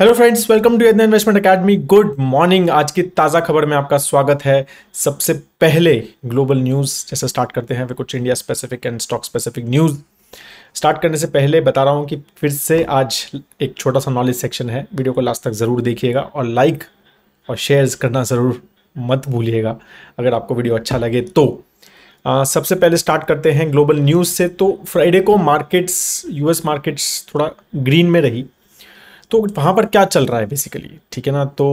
hello friends welcome to Yadnya investment academy good morning आज की ताज़ा खबर में आपका स्वागत है सबसे पहले ग्लोबल न्यूज़ जैसे स्टार्ट करते हैं वे कुछ India specific and stock specific news start करने से पहले बता रहा हूँ कि फिर से आज एक छोटा सा नॉलेज सेक्शन है वीडियो को लास्ट तक ज़रूर देखिएगा और लाइक और शेयर्स करना ज़रूर मत भूलिएगा अगर आपको वीडियो अच्छा लगे तो आ, सबसे पहले स्टार्ट करते हैं ग्लोबल न्यूज़ से तो फ्राइडे को मार्केट्स यूएस मार्केट्स थोड़ा ग्रीन में रही तो वहाँ पर क्या चल रहा है बेसिकली ठीक है ना तो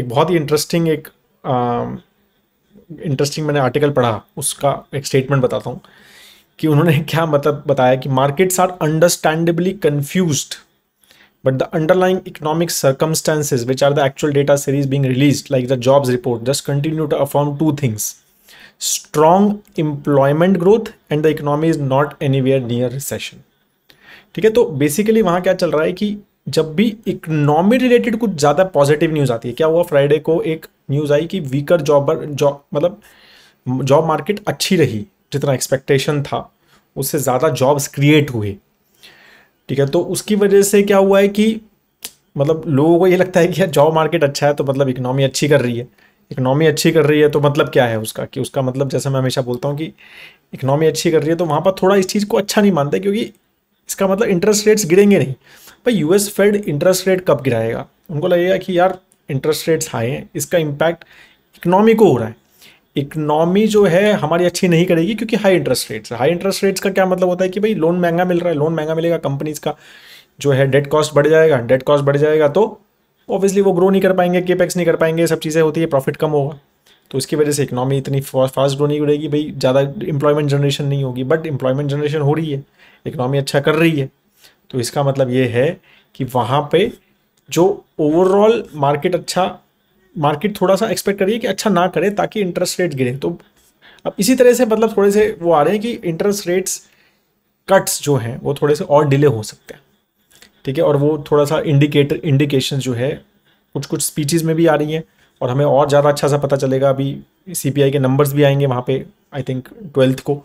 एक बहुत ही इंटरेस्टिंग एक इंटरेस्टिंग um, मैंने आर्टिकल पढ़ा उसका एक स्टेटमेंट बताता हूँ कि उन्होंने क्या मतलब बताया कि markets are understandably confused but the underlying economic circumstances which are the actual data series being release like the jobs report just continue to affirm two things strong employment growth and the economy is not anywhere near recession ठीक है तो basically वहाँ क्या चल रहा है कि जब भी इकनॉमी रिलेटेड कुछ ज़्यादा पॉजिटिव न्यूज़ आती है क्या हुआ फ्राइडे को एक न्यूज़ आई कि वीकर जॉबर जॉब मतलब जॉब मार्केट अच्छी रही जितना एक्सपेक्टेशन था उससे ज़्यादा जॉब्स क्रिएट हुए ठीक है तो उसकी वजह से क्या हुआ है कि मतलब लोगों को ये लगता है कि यार जॉब मार्केट अच्छा है तो मतलब इकनॉमी अच्छी कर रही है इकनॉमी अच्छी कर रही है तो मतलब क्या है उसका कि उसका मतलब जैसे मैं हमेशा बोलता हूँ कि इकनॉमी अच्छी कर रही है तो वहाँ पर थोड़ा इस चीज़ को अच्छा नहीं मानते क्योंकि इसका मतलब इंटरेस्ट रेट्स गिरेंगे नहीं भाई यूएस फेड इंटरेस्ट रेट कब गिराएगा उनको लगेगा कि यार इंटरेस्ट रेट्स हाई हैं इसका इम्पैक्ट इकनॉमी को हो रहा है इकनॉमी जो है हमारी अच्छी नहीं करेगी क्योंकि high interest rates high interest rates का क्या मतलब होता है कि भाई लोन महंगा मिल रहा है लोन महंगा मिलेगा कंपनीज का जो है डेट कॉस्ट बढ़ जाएगा डेट कॉस्ट बढ़ जाएगा तो ऑब्वियसली वो ग्रो नहीं कर पाएंगे केपेक्स नहीं कर पाएंगे सब चीज़ें होती है प्रॉफिट कम होगा तो उसकी वजह से इकनॉमी इतनी फास्ट ग्रो नहीं करेगी भाई ज़्यादा इंप्लॉयमेंट जनरेशन नहीं होगी बट इंप्लॉयमेंट जनरेशन हो रही है इकनॉमी अच्छा कर रही है तो इसका मतलब ये है कि वहाँ पे जो ओवरऑल मार्केट अच्छा मार्केट थोड़ा सा एक्सपेक्ट करिए कि अच्छा ना करे ताकि इंटरेस्ट रेट गिरे तो अब इसी तरह से मतलब थोड़े से वो आ रहे हैं कि इंटरेस्ट रेट्स कट्स जो हैं वो थोड़े से और डिले हो सकते हैं ठीक है और वो थोड़ा सा इंडिकेटर इंडिकेशन जो है कुछ कुछ स्पीचेज़ में भी आ रही हैं और हमें और ज़्यादा अच्छा सा पता चलेगा अभी सी के नंबर्स भी आएंगे वहाँ पे आई थिंक ट्वेल्थ को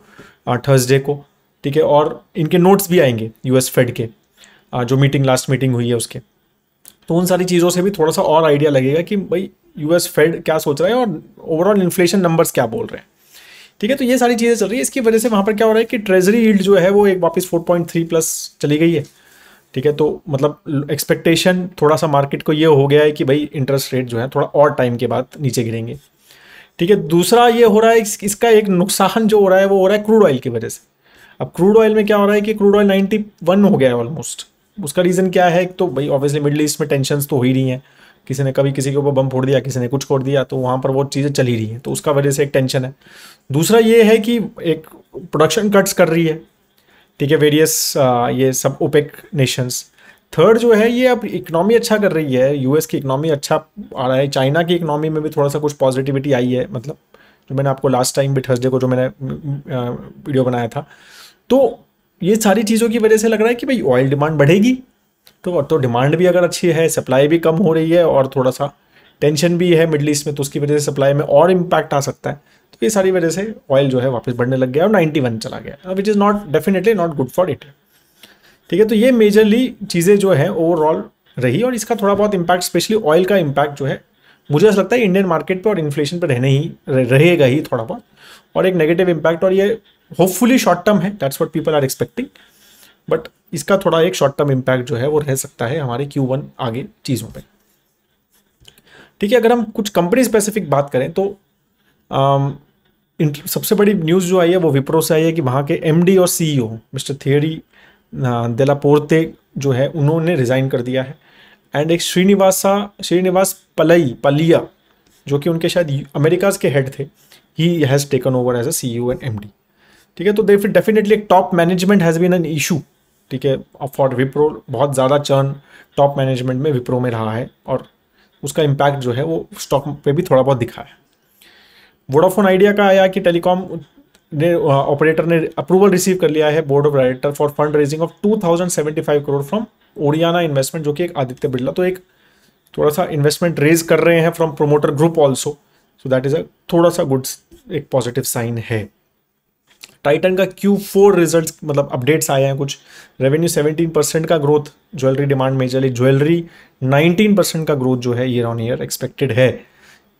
थर्सडे uh, को ठीक है और इनके नोट्स भी आएंगे यूएस फेड के जो मीटिंग लास्ट मीटिंग हुई है उसके तो उन सारी चीज़ों से भी थोड़ा सा और आइडिया लगेगा कि भाई यूएस फेड क्या सोच रहा है और ओवरऑल इन्फ्लेशन नंबर्स क्या बोल रहे हैं ठीक है तो ये सारी चीज़ें चल रही है इसकी वजह से वहाँ पर क्या हो रहा है कि ट्रेजरी ईल्ड जो है वो एक वापस 4.3 प्लस चली गई है ठीक है तो मतलब एक्सपेक्टेशन थोड़ा सा मार्केट को ये हो गया है कि भाई इंटरेस्ट रेट जो है थोड़ा और टाइम के बाद नीचे गिरेंगे ठीक है दूसरा ये हो रहा है इसका एक नुकसान जो हो रहा है वो हो रहा है क्रूड ऑयल की वजह से अब क्रूड ऑयल में क्या हो रहा है कि क्रूड ऑयल नाइन्टी वन हो गया है ऑलमोस्ट उसका रीज़न क्या है तो भाई ऑब्वियसली मिडल ईस्ट में टेंशन तो हो ही रही हैं किसी ने कभी किसी के ऊपर बम फोड़ दिया किसी ने कुछ फोड़ दिया तो वहाँ पर वो चीज़ें चली रही हैं तो उसका वजह से एक टेंशन है दूसरा ये है कि एक प्रोडक्शन कट्स कर रही है ठीक है वेरियस ये सब ओपेक नेशंस थर्ड जो है ये अब इकनॉमी अच्छा कर रही है यूएस की इकनॉमी अच्छा आ रहा है चाइना की इकनॉमी में भी थोड़ा सा कुछ पॉजिटिविटी आई है मतलब जो मैंने आपको लास्ट टाइम भी थर्सडे को जो मैंने वीडियो बनाया था तो ये सारी चीज़ों की वजह से लग रहा है कि भाई ऑयल डिमांड बढ़ेगी तो तो डिमांड भी अगर अच्छी है सप्लाई भी कम हो रही है और थोड़ा सा टेंशन भी है मिडल ईस्ट में तो उसकी वजह से सप्लाई में और इम्पैक्ट आ सकता है तो ये सारी वजह से ऑयल जो है वापस बढ़ने लग गया और 91 चला गया which is not definitely not good for it ठीक है तो ये मेजरली चीज़ें जो है ओवरऑल रही और इसका थोड़ा बहुत इम्पैक्ट स्पेशली ऑयल का इम्पैक्ट जो है मुझे ऐसा लगता है इंडियन मार्केट पर और इन्फ्लेशन पर रहने ही रहेगा ही थोड़ा बहुत और एक नेगेटिव इम्पैक्ट और ये होपफुली शॉर्ट टर्म है that's what people are expecting but इसका थोड़ा एक शॉर्ट टर्म इम्पैक्ट जो है वो रह सकता है हमारे क्यू वन आगे चीज़ों पर ठीक है अगर हम कुछ कंपनी स्पेसिफिक बात करें तो आ, um, सबसे बड़ी न्यूज़ जो आई है वो विप्रो से आई है कि वहाँ के एम डी और सी ई ओ मिस्टर थियरी देलापोर्ते जो है उन्होंने रिज़ाइन कर दिया है एंड एक श्रीनिवासा श्रीनिवास पलई पलिया जो कि उनके शायद अमेरिकाज़ के हेड थे ही has taken over as a C E O and M D ठीक है तो दे फिर डेफिनेटली एक top management has been an issue ठीक है फॉर विप्रो बहुत ज़्यादा चर्न टॉप मैनेजमेंट में विप्रो में रहा है और उसका इम्पैक्ट जो है वो स्टॉक पे भी थोड़ा बहुत दिखा है वोडाफोन आइडिया का आया कि टेलीकॉम ने ऑपरेटर ने अप्रूवल रिसीव कर लिया है board of director for fund raising of two thousand seventy five crore from ओडियाना इन्वेस्टमेंट जो कि एक आदित्य बिरला तो एक थोड़ा सा इन्वेस्टमेंट रेज कर रहे हैं from promoter group also so that is a थोड़ा सा गुड एक पॉजिटिव साइन है टाइटन का क्यू फोर रिजल्ट मतलब अपडेट्स आए हैं कुछ रेवेन्यू सेवेंटीन परसेंट का growth jewellery demand majorly jewellery nineteen percent का ग्रोथ जो है ईयर ऑन ईयर एक्सपेक्टेड है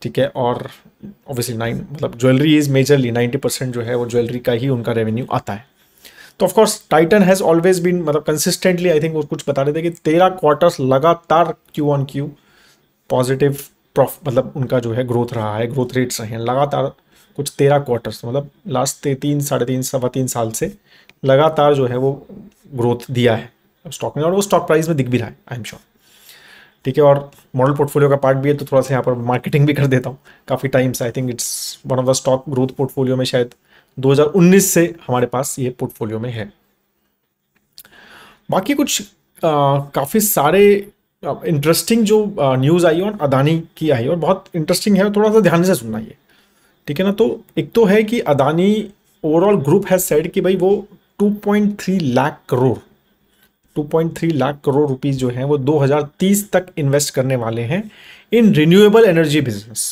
ठीक है और ऑब्वियसली नाइन मतलब jewellery is majorly ninety percent जो है वो ज्वेलरी का ही उनका रेवेन्यू आता है तो of course Titan has always been मतलब कंसिस्टेंटली आई थिंक वो कुछ बता रहे थे कि तेरह क्वार्टर्स लगातार क्यू ऑन क्यू पॉजिटिव प्रॉफ मतलब उनका जो है ग्रोथ रहा है ग्रोथ रेट्स रहे हैं लगातार कुछ तेरह क्वार्टर्स मतलब लास्ट तीन साढ़े तीन सवा तीन साल से लगातार जो है वो ग्रोथ दिया है स्टॉक में और वो स्टॉक प्राइस में दिख भी रहा है आई एम श्योर ठीक है और मॉडल पोर्टफोलियो का पार्ट भी है तो थोड़ा सा यहाँ पर मार्केटिंग भी कर देता हूँ काफ़ी टाइम से I think it's one of the stock growth portfolio में शायद 2019 से हमारे पास ये पोर्टफोलियो में है बाकी कुछ काफ़ी सारे इंटरेस्टिंग जो न्यूज़ आई है और अदानी की आई है और बहुत इंटरेस्टिंग है थोड़ा सा ध्यान से सुनना ये ठीक है ना तो एक तो है कि अदानी ओवरऑल ग्रुप है सेड कि भाई वो 2.3 लाख करोड़ 2.3 लाख करोड़ रुपीस जो हैं वो 2030 तक इन्वेस्ट करने वाले हैं इन रिन्यूएबल एनर्जी बिजनेस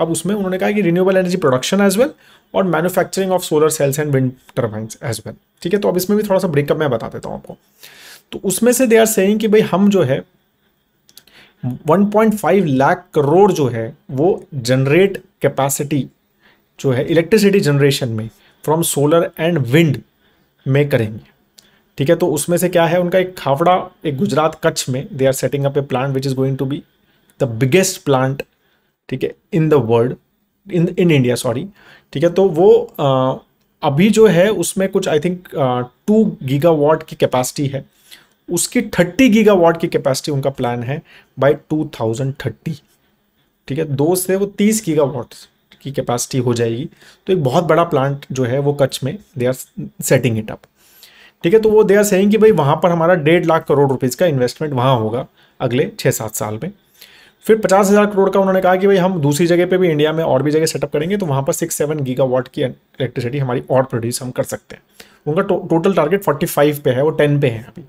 अब उसमें उन्होंने कहा कि renewable energy production as well और manufacturing of solar cells and wind turbine as well ठीक है तो अब इसमें भी थोड़ा सा ब्रेकअप मैं बता देता हूँ आपको तो उसमें से दे आर सेइंग कि भाई हम जो है 1.5 लाख करोड़ जो है वो जनरेट कैपेसिटी जो है इलेक्ट्रिसिटी जनरेशन में फ्रॉम सोलर एंड विंड में करेंगे ठीक है तो उसमें से क्या है उनका एक खावड़ा एक गुजरात कच्छ में they are setting up a plant which is going to be the biggest plant ठीक है in the world in in India sorry ठीक है तो वो आ, अभी जो है उसमें कुछ आई थिंक टू गीगा की कैपेसिटी है उसकी थर्टी वाट की कैपेसिटी उनका प्लान है बाय टू थाउजेंड थर्टी ठीक है दो से वो तीस गीगावाट की कैपेसिटी हो जाएगी तो एक बहुत बड़ा प्लांट जो है वो कच्छ में they are setting it up ठीक है तो वो दे आर सेइंग कि भाई वहाँ पर हमारा डेढ़ लाख करोड़ रुपीज़ का इन्वेस्टमेंट वहाँ होगा अगले छः सात साल में फिर पचास हज़ार करोड़ का उन्होंने कहा कि भाई हम दूसरी जगह पे भी इंडिया में और भी जगह सेटअप करेंगे तो वहाँ पर सिक्स सेवन गीगा की इलेक्ट्रिसिटी हमारी और प्रोड्यूस हम कर सकते हैं उनका टो, टोटल टारगेट फोर्टी फाइव पे है वो टेन पे है अभी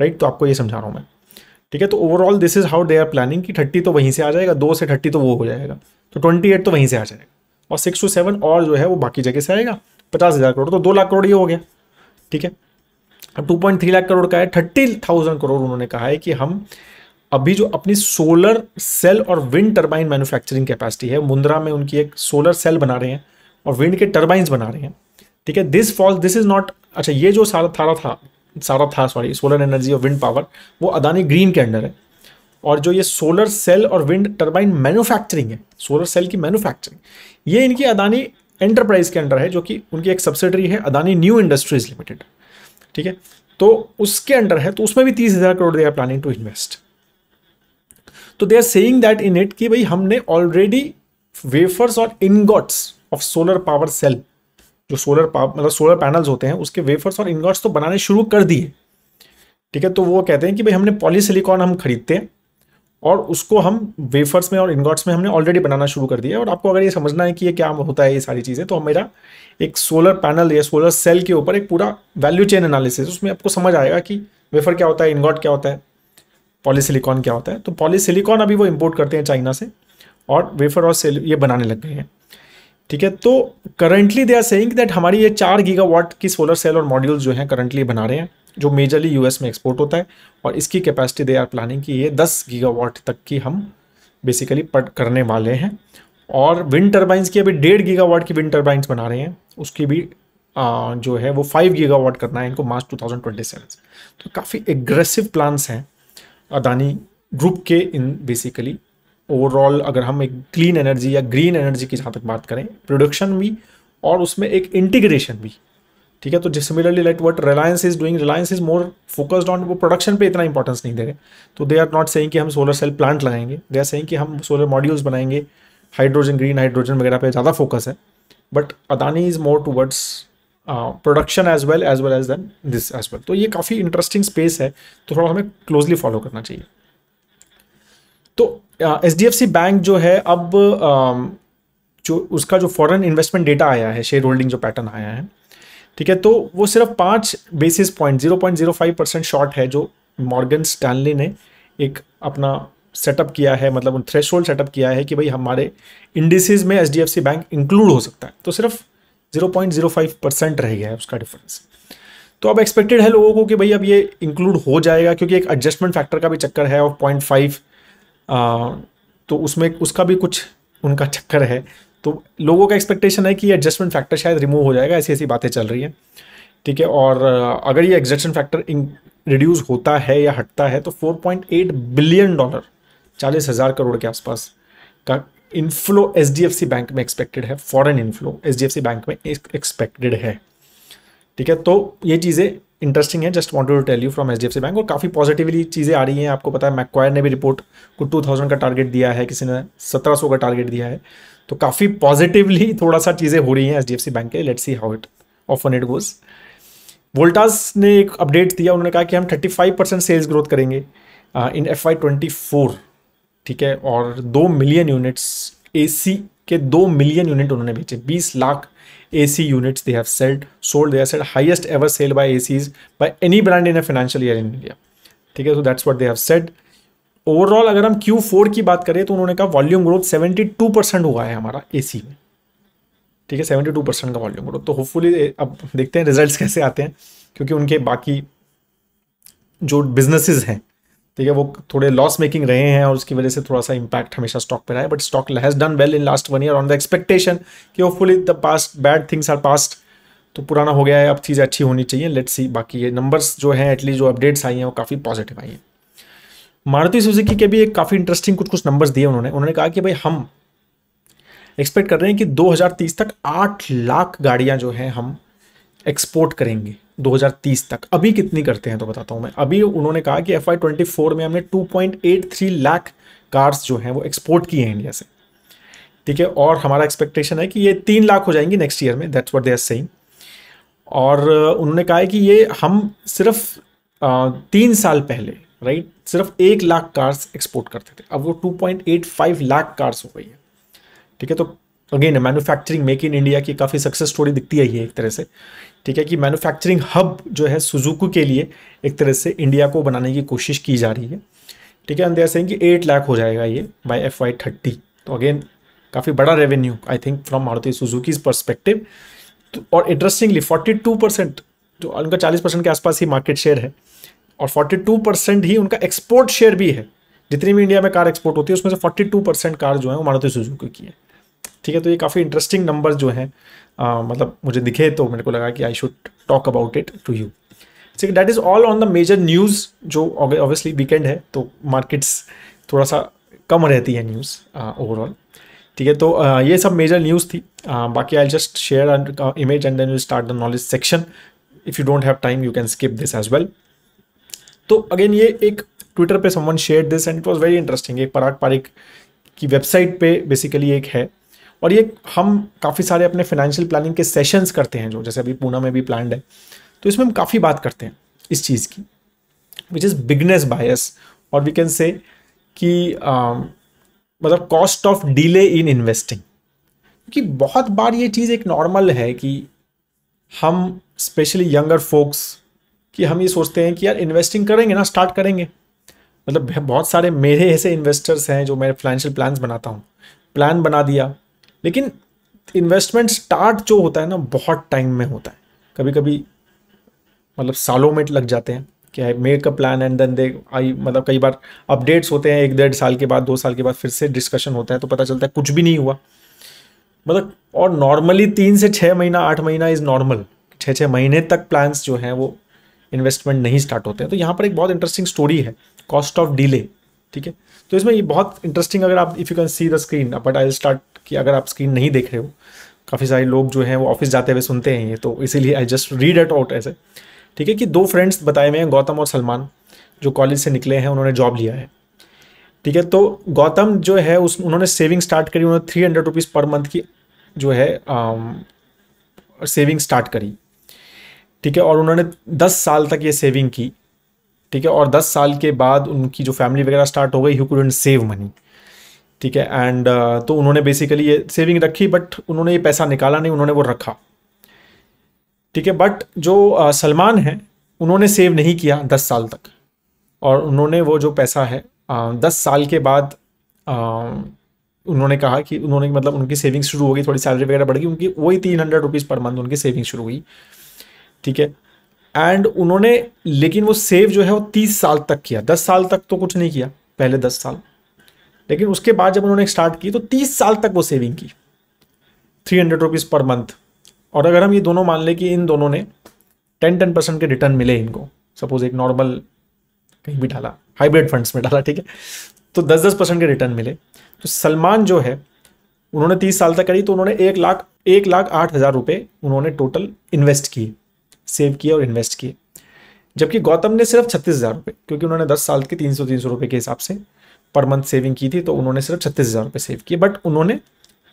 राइट तो आपको ये समझा रहा हूँ मैं ठीक है तो overall this is how they are planning कि थर्टी तो वहीं से आ जाएगा दो से थर्टी तो वो हो जाएगा तो ट्वेंटी एट तो वहीं से आ जाएगा और सिक्स टू सेवन और जो है वो बाकी जगह से आएगा पचास हज़ार करोड़ तो दो लाख करोड़ ये हो गया ठीक है अब two point three lakh crore का है थर्टी थाउजेंड करोड़ उन्होंने कहा है कि हम अभी जो अपनी सोलर सेल और विंड टर्बाइन मैन्युफैक्चरिंग कैपेसिटी है मुंद्रा में उनकी एक सोलर सेल बना रहे हैं और विंड के टर्बाइंस बना रहे हैं ठीक है this falls this is not अच्छा ये जो सारा थारा था सारा था सॉरी सोलर एनर्जी और विंड पावर वो अदानी ग्रीन के अंडर है और जो ये सोलर सेल और विंड टर्बाइन मैन्युफैक्चरिंग है सोलर सेल की मैन्युफैक्चरिंग ये इनकी अदानी एंटरप्राइज के अंडर है जो कि उनकी एक सब्सिडरी है अदानी न्यू इंडस्ट्रीज लिमिटेड ठीक है तो उसके अंडर है तो उसमें भी तीस हज़ार crore they are planning to invest तो they are saying that in it कि भाई हमने ऑलरेडी वेफर्स और ingots of solar power cell जो सोलर पावर मतलब सोलर पैनल्स होते हैं उसके वेफर्स और इनगॉट्स तो बनाने शुरू कर दिए ठीक है तो वो कहते हैं कि भाई हमने पॉलीसिलिकॉन हम खरीदते हैं और उसको हम वेफर्स में और इनगॉट्स में हमने ऑलरेडी बनाना शुरू कर दिया है और आपको अगर ये समझना है कि ये क्या होता है ये सारी चीज़ें तो मेरा एक सोलर पैनल या सोलर सेल के ऊपर एक पूरा वैल्यू चेन एनालिसिस उसमें आपको समझ आएगा कि वेफर क्या होता है इनगॉट क्या होता है पॉलीसिलिकॉन क्या होता है तो पॉलीसिलिकॉन अभी वो इम्पोर्ट करते हैं चाइना से और वेफर और सेल ये बनाने लग गए हैं ठीक है तो currently they are saying that हमारी ये चार गीगा की सोलर सेल और मॉड्यूल्स जो हैं करंटली बना रहे हैं जो मेजरली यूएस में एक्सपोर्ट होता है और इसकी कैपेसिटी दे आर प्लानिंग की ये 10 गीगावाट तक की हम बेसिकली पट करने वाले हैं और विंड टर्बाइंस की अभी डेढ़ गीगावाट की विंड टर्बाइंस बना रहे हैं उसकी भी आ, जो है वो फाइव गीगावाट करना है इनको मार्च टू तो काफ़ी एग्रेसिव प्लान्स हैं अदानी ग्रुप के इन बेसिकली ओवरऑल अगर हम एक क्लीन एनर्जी या ग्रीन एनर्जी की जहाँ तक बात करें प्रोडक्शन भी और उसमें एक इंटीग्रेशन भी ठीक है तो similarly like what Reliance is doing Reliance is more focused on वो प्रोडक्शन पे इतना इंपॉर्टेंस नहीं दे रहे तो दे आर नॉट सेइंग कि हम सोलर सेल प्लांट लगाएंगे दे आर सेइंग कि हम सोलर मॉड्यूल्स बनाएंगे हाइड्रोजन ग्रीन हाइड्रोजन वगैरह पे ज़्यादा फोकस है but Adani is more towards production as well as well as then this as well तो ये काफ़ी इंटरेस्टिंग स्पेस है तो थोड़ा हमें क्लोजली फॉलो करना चाहिए तो H D F C bank जो है अब uh, जो उसका जो फॉरेन इन्वेस्टमेंट डेटा आया है शेयर होल्डिंग जो पैटर्न आया है ठीक है तो वो सिर्फ पाँच basis point zero point zero five percent short है जो मॉर्गन स्टैनली ने एक अपना सेटअप किया है मतलब थ्रेश सेटअप किया है कि भाई हमारे इंडिसेज में एच बैंक इंक्लूड हो सकता है तो सिर्फ जीरो परसेंट रह गया है उसका डिफरेंस तो अब एक्सपेक्टेड है लोगों को कि भाई अब ये इंक्लूड हो जाएगा क्योंकि एक एडजस्टमेंट फैक्टर का भी चक्कर है और पॉइंट फाइव तो उसमें उसका भी कुछ उनका चक्कर है तो लोगों का एक्सपेक्टेशन है कि एडजस्टमेंट फैक्टर शायद रिमूव हो जाएगा ऐसी ऐसी बातें चल रही हैं ठीक है और अगर ये एडजस्टमेंट फैक्टर रिड्यूस होता है या हटता है तो 4.8 बिलियन डॉलर चालीस हज़ार करोड़ के आसपास का इनफ्लो एच बैंक में एक्सपेक्टेड है फॉरेन इन्फ्लो एच बैंक में एक्सपेक्टेड है ठीक है तो ये चीज़ें इंटरेस्टिंग है just wanted to tell you from H bank और काफ़ी पॉजिटिवली चीज़ें आ रही हैं आपको पता है मैक्वायर ने भी रिपोर्ट को 2000 का टारगेट दिया है किसी ने 1700 का टारगेट दिया है तो काफ़ी पॉजिटिवली थोड़ा सा चीज़ें हो रही हैं एच बैंक के let see how it of it goes Voltas ने एक अपडेट दिया उन्होंने कहा कि हम 35 परसेंट सेल्स ग्रोथ करेंगे in F I twenty four ठीक है और दो मिलियन यूनिट्स ए के दो मिलियन यूनिट उन्होंने भेजे बीस lakh A C units they have selled sold they have selled highest ever sale by A Cs by any brand in a financial year in India ठीक है so that's what they have said overall अगर हम Q4 की बात करें तो उन्होंने कहा वॉल्यूम ग्रोथ 72 परसेंट हुआ है हमारा एसी में ठीक है 72 परसेंट का वॉल्यूम ग्रोथ तो होपफुली अब देखते हैं रिजल्ट्स कैसे आते हैं क्योंकि उनके बाकी जो बिजनेसेस हैं ठीक है वो थोड़े लॉस मेकिंग रहे हैं और उसकी वजह से थोड़ा सा इम्पैक्ट हमेशा स्टॉक पर रहा है but stock has done well in last one year on the expectation कि hopefully the past bad things are past तो पुराना हो गया है अब चीज़ें अच्छी होनी चाहिए लेट्स सी बाकी ये नंबर्स जो हैं एटलीस्ट जो अपडेट्स आई हैं वो काफ़ी पॉजिटिव आई हैं मारुति सुजुकी के भी एक काफ़ी इंटरेस्टिंग कुछ कुछ नंबर्स दिए उन्होंने उन्होंने कहा कि भाई हम एक्सपेक्ट कर रहे हैं कि 2030 तक 8 लाख गाड़ियां जो हैं हम एक्सपोर्ट करेंगे 2030 तक अभी कितनी करते हैं तो बताता हूँ मैं अभी उन्होंने कहा कि एफ आई में हमने 2.83 लाख कार्स जो हैं वो एक्सपोर्ट की हैं इंडिया से ठीक है और हमारा एक्सपेक्टेशन है कि ये तीन लाख हो जाएंगी नेक्स्ट ईयर में that's what they are saying और उन्होंने कहा है कि ये हम सिर्फ तीन साल पहले राइट सिर्फ एक लाख कार्स एक्सपोर्ट करते थे अब वो 2.85 लाख कार्स हो गई है ठीक है तो again manufacturing make in India की काफ़ी सक्सेस स्टोरी दिखती है ये एक तरह से ठीक है कि मैन्युफैक्चरिंग हब जो है सुजुकू के लिए एक तरह से इंडिया को बनाने की कोशिश की जा रही है ठीक है अंदर सिंह कि एट लाख हो जाएगा ये बाई एफ वाई थर्टी तो अगेन काफ़ी बड़ा revenue I think from Maruti Suzuki perspective तो, और इंटरेस्टिंगली फोर्टी टू परसेंट जो उनका चालीस परसेंट के आसपास ही मार्केट शेयर है और 42 परसेंट ही उनका एक्सपोर्ट शेयर भी है जितनी भी इंडिया में कार एक्सपोर्ट होती है उसमें से 42 परसेंट कार जो है वो मारुति सुजुकी की है ठीक है तो ये काफ़ी इंटरेस्टिंग नंबर जो आ, मतलब मुझे दिखे तो मेरे को लगा कि I should talk about it to you ठीक है that is all on the major news जो ऑब्वियसली वीकेंड है तो मार्केट्स थोड़ा सा कम रहती है न्यूज़ ओवरऑल ठीक है तो आ, ये सब मेजर न्यूज़ थी आ, बाकी I just share image and then start the knowledge section if you don't have time you can skip this as well तो अगेन ये एक ट्विटर पे someone share this and it was very interesting एक पराग पारिक की वेबसाइट पे basically एक है और ये हम काफ़ी सारे अपने फाइनेंशियल प्लानिंग के सेशंस करते हैं जो जैसे अभी पूना में भी प्लान है तो इसमें हम काफ़ी बात करते हैं इस चीज़ की विच इज़ बिगनेस बायस और वी कैन से कि मतलब cost of delay in investing क्योंकि बहुत बार ये चीज़ एक नॉर्मल है कि हम स्पेशली यंगर फोक्स कि हम ये सोचते हैं कि यार इन्वेस्टिंग करेंगे ना स्टार्ट करेंगे मतलब बहुत सारे मेरे ऐसे इन्वेस्टर्स हैं जो मैं फाइनेंशियल प्लान्स बनाता हूँ प्लान बना दिया लेकिन इन्वेस्टमेंट स्टार्ट जो होता है ना बहुत टाइम में होता है कभी कभी मतलब सालों में लग जाते हैं क्या है make a plan and then they I मतलब कई बार अपडेट्स होते हैं एक डेढ़ साल के बाद दो साल के बाद फिर से डिस्कशन होता है तो पता चलता है कुछ भी नहीं हुआ मतलब और नॉर्मली तीन से छः महीना आठ महीना इज़ नॉर्मल छः छः महीने तक प्लान्स जो हैं वो इन्वेस्टमेंट नहीं स्टार्ट होते हैं तो यहाँ पर एक बहुत इंटरेस्टिंग स्टोरी है कॉस्ट ऑफ डिले ठीक है तो इसमें ये बहुत इंटरेस्टिंग अगर आप if you can see the screen but I start कि अगर आप स्क्रीन नहीं देख रहे हो काफ़ी सारे लोग जो हैं वो ऑफिस जाते हुए सुनते हैं ये तो इसीलिए I just read it out ऐसे ठीक है कि दो फ्रेंड्स बताए हुए हैं गौतम और सलमान जो कॉलेज से निकले हैं उन्होंने जॉब लिया है ठीक है तो गौतम जो है उस उन्होंने सेविंग स्टार्ट करी उन्होंने three hundred rupees per month की जो है सेविंग um, स्टार्ट करी ठीक है और उन्होंने दस साल तक ये सेविंग की ठीक है और दस साल के बाद उनकी जो फैमिली वगैरह स्टार्ट हो गई ही कूडेंट सेव मनी ठीक है एंड uh, तो उन्होंने बेसिकली ये सेविंग रखी बट उन्होंने ये पैसा निकाला नहीं उन्होंने वो रखा ठीक है बट जो uh, सलमान है उन्होंने सेव नहीं किया दस साल तक और उन्होंने वो जो पैसा है uh, दस साल के बाद uh, उन्होंने कहा कि उन्होंने मतलब उनकी सेविंग शुरू हो गई थोड़ी सैलरी वगैरह बढ़ गई उनकी वही तीन हंड्रेड रुपीज़ पर मंथ उनकी सेविंग शुरू हुई ठीक है एंड उन्होंने लेकिन वो सेव जो है वो तीस साल तक किया दस साल तक तो कुछ नहीं किया पहले दस साल लेकिन उसके बाद जब उन्होंने स्टार्ट की तो तीस साल तक वो सेविंग की three hundred rupees per month और अगर हम ये दोनों मान लें कि इन दोनों ने टेन टेन परसेंट के रिटर्न मिले इनको सपोज एक नॉर्मल कहीं भी डाला हाइब्रिड फंड्स में डाला ठीक है तो दस दस परसेंट के रिटर्न मिले तो सलमान जो है उन्होंने तीस साल तक करी तो उन्होंने एक लाख एक लाख आठ हज़ार रुपये उन्होंने टोटल इन्वेस्ट किए सेव किए और इन्वेस्ट किए जबकि गौतम ने सिर्फ छत्तीस हज़ार रुपये क्योंकि उन्होंने दस साल के तीन सौ तीन सौ रुपये के हिसाब से पर मंथ सेविंग की थी तो उन्होंने सिर्फ छत्तीस हज़ार रुपये सेव किए बट उन्होंने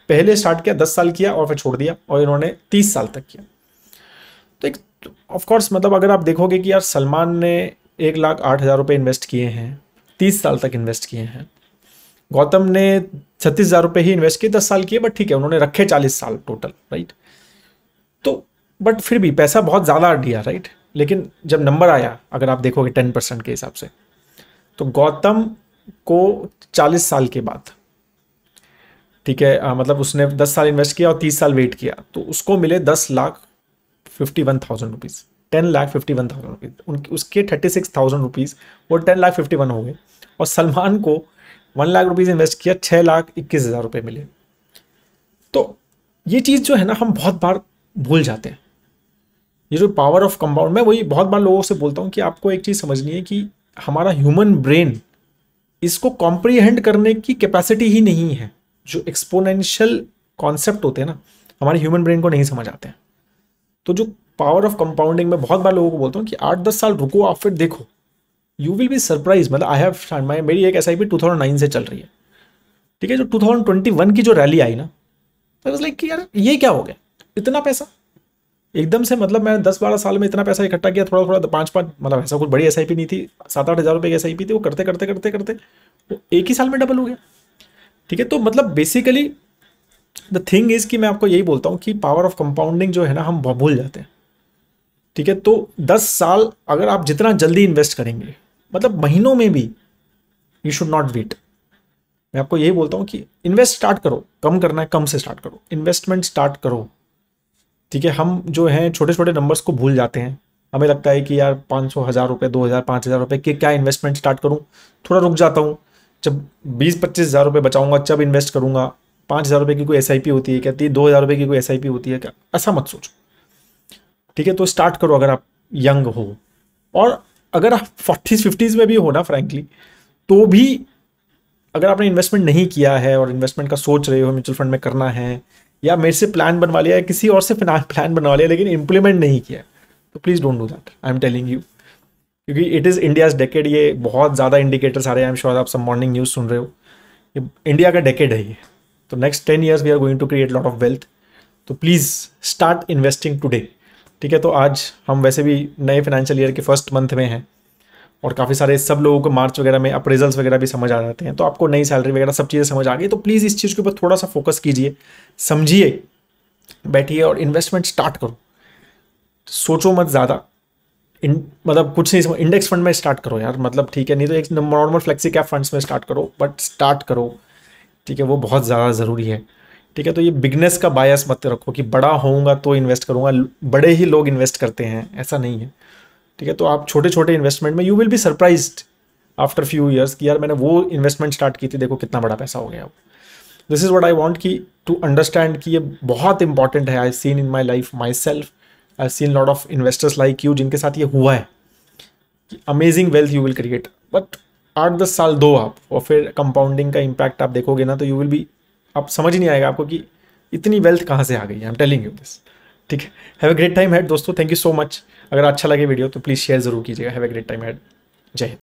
पहले स्टार्ट किया दस साल किया और फिर छोड़ दिया और इन्होंने तीस साल तक किया तो एक ऑफकोर्स मतलब अगर आप देखोगे कि यार सलमान ने एक लाख आठ हज़ार रुपये इन्वेस्ट किए हैं तीस साल तक इन्वेस्ट किए हैं गौतम ने छत्तीस हज़ार रुपये ही इन्वेस्ट किए दस साल किए बट ठीक है उन्होंने रखे चालीस साल टोटल राइट तो बट फिर भी पैसा बहुत ज़्यादा दिया राइट लेकिन जब नंबर आया अगर आप देखोगे टेन परसेंट के हिसाब से तो गौतम को चालीस साल के बाद ठीक है आ, मतलब उसने दस साल इन्वेस्ट किया और तीस साल वेट किया तो उसको मिले दस lakh fifty one thousand rupees ten lakh fifty one thousand rupees उनके उसके थर्टी सिक्स थाउजेंड रुपीज़ वो टेन लाख फिफ्टी वन हो गए और सलमान को वन लाख रुपीज़ इन्वेस्ट किया छः लाख इक्कीस हज़ार रुपये मिले तो ये चीज़ जो है ना हम बहुत बार भूल जाते हैं ये जो पावर ऑफ कंपाउंड मैं वही बहुत बार लोगों से बोलता हूँ कि आपको एक चीज़ समझनी है कि हमारा ह्यूमन ब्रेन इसको कॉम्प्रीहेंड करने की कैपेसिटी ही नहीं है जो एक्सपोनेंशियल कॉन्सेप्ट होते हैं ना हमारे ह्यूमन ब्रेन को नहीं समझ आते हैं तो जो पावर ऑफ कंपाउंडिंग में बहुत बार लोगों को बोलता हूँ कि आठ दस साल रुको आप फिर देखो यू विल बी सरप्राइज मतलब आई हैव माई मेरी एक S I P two thousand nine से चल रही है ठीक है जो टू थाउजेंड ट्वेंटी वन की जो रैली आई ना तो लाइक कि यार ये क्या हो गया इतना पैसा एकदम से मतलब मैंने दस बारह साल में इतना पैसा इकट्ठा किया थोड़ा थोड़ा पाँच पाँच मतलब ऐसा कुछ बड़ी एस नहीं थी सात आठ हज़ार रुपये की एस थी वो करते करते करते करते वो एक ही साल में डबल हो गया ठीक है तो मतलब बेसिकली द थिंग इज़ कि मैं आपको यही बोलता हूँ कि पावर ऑफ कंपाउंडिंग जो है ना हम भूल जाते हैं ठीक है तो दस साल अगर आप जितना जल्दी इन्वेस्ट करेंगे मतलब महीनों में भी यू शुड नॉट वेट मैं आपको यही बोलता हूँ कि इन्वेस्ट स्टार्ट करो कम करना है कम से स्टार्ट करो इन्वेस्टमेंट स्टार्ट करो ठीक है हम जो हैं छोटे छोटे नंबर्स को भूल जाते हैं हमें लगता है कि यार पाँच सौ हज़ार रुपये दो हज़ार पाँच हज़ार रुपये के क्या इन्वेस्टमेंट स्टार्ट करूँ थोड़ा रुक जाता हूँ जब बीस पच्चीस हज़ार रुपये बचाऊँगा जब इन्वेस्ट करूँगा पाँच हज़ार रुपये की कोई एस होती है क्या तीन दो हज़ार रुपये की कोई एस होती है क्या ऐसा मत सोचो ठीक है तो स्टार्ट करो अगर आप यंग हो और अगर आप फोर्टीज़ फिफ्टीज़ में भी हो ना फ्रैंकली तो भी अगर आपने इन्वेस्टमेंट नहीं किया है और इन्वेस्टमेंट का सोच रहे हो म्यूचुअल फंड में करना है या मेरे से प्लान बनवा लिया या किसी और से प्लान बनवा लिया लेकिन इम्प्लीमेंट नहीं किया तो please don't do that I am telling you क्योंकि इट इज़ इंडियाज डेकेड ये बहुत ज़्यादा इंडिकेटर्स आ रहे हैं आई एम श्योर आप सब मॉर्निंग न्यूज़ सुन रहे हो ये इंडिया का डेकेड है ये तो next ten years we are going to create lot of wealth तो प्लीज़ स्टार्ट इन्वेस्टिंग टूडे ठीक है तो आज हम वैसे भी नए फाइनेंशियल ईयर के फर्स्ट मंथ में हैं और काफ़ी सारे सब लोगों को मार्च वगैरह में अप्रेजल्स वगैरह भी समझ आ जाते हैं तो आपको नई सैलरी वगैरह सब चीज़ें समझ आ गई तो प्लीज़ इस चीज़ के ऊपर थोड़ा सा फोकस कीजिए समझिए बैठिए और इन्वेस्टमेंट स्टार्ट करो सोचो मत ज़्यादा इन मतलब कुछ नहीं इंडेक्स फंड में स्टार्ट करो यार मतलब ठीक है नहीं तो एक नॉर्मल फ्लेक्सी कैप फंड्स में स्टार्ट करो बट स्टार्ट करो ठीक है वो बहुत ज़्यादा ज़रूरी है ठीक है तो ये बिगनेस का बायस मत रखो कि बड़ा होऊंगा तो इन्वेस्ट करूंगा बड़े ही लोग इन्वेस्ट करते हैं ऐसा नहीं है ठीक है तो आप छोटे छोटे इन्वेस्टमेंट में you will be surprise after few years कि यार मैंने वो इन्वेस्टमेंट स्टार्ट की थी देखो कितना बड़ा पैसा हो गया वो this is what I want की टू अंडरस्टैंड कि ये बहुत इंपॉर्टेंट है I seen in my life myself I seen lot of investors like you जिनके साथ ये हुआ है कि amazing wealth you will create but आठ दस साल दो आप और फिर कंपाउंडिंग का इम्पैक्ट आप देखोगे ना तो यू विल भी आप समझ नहीं आएगा आपको कि इतनी वेल्थ कहाँ से आ गई है I am telling you this ठीक है have a great time had दोस्तों थैंक यू सो मच अगर अच्छा लगे वीडियो तो प्लीज़ शेयर ज़रूर कीजिएगा have a great time had जय हिंद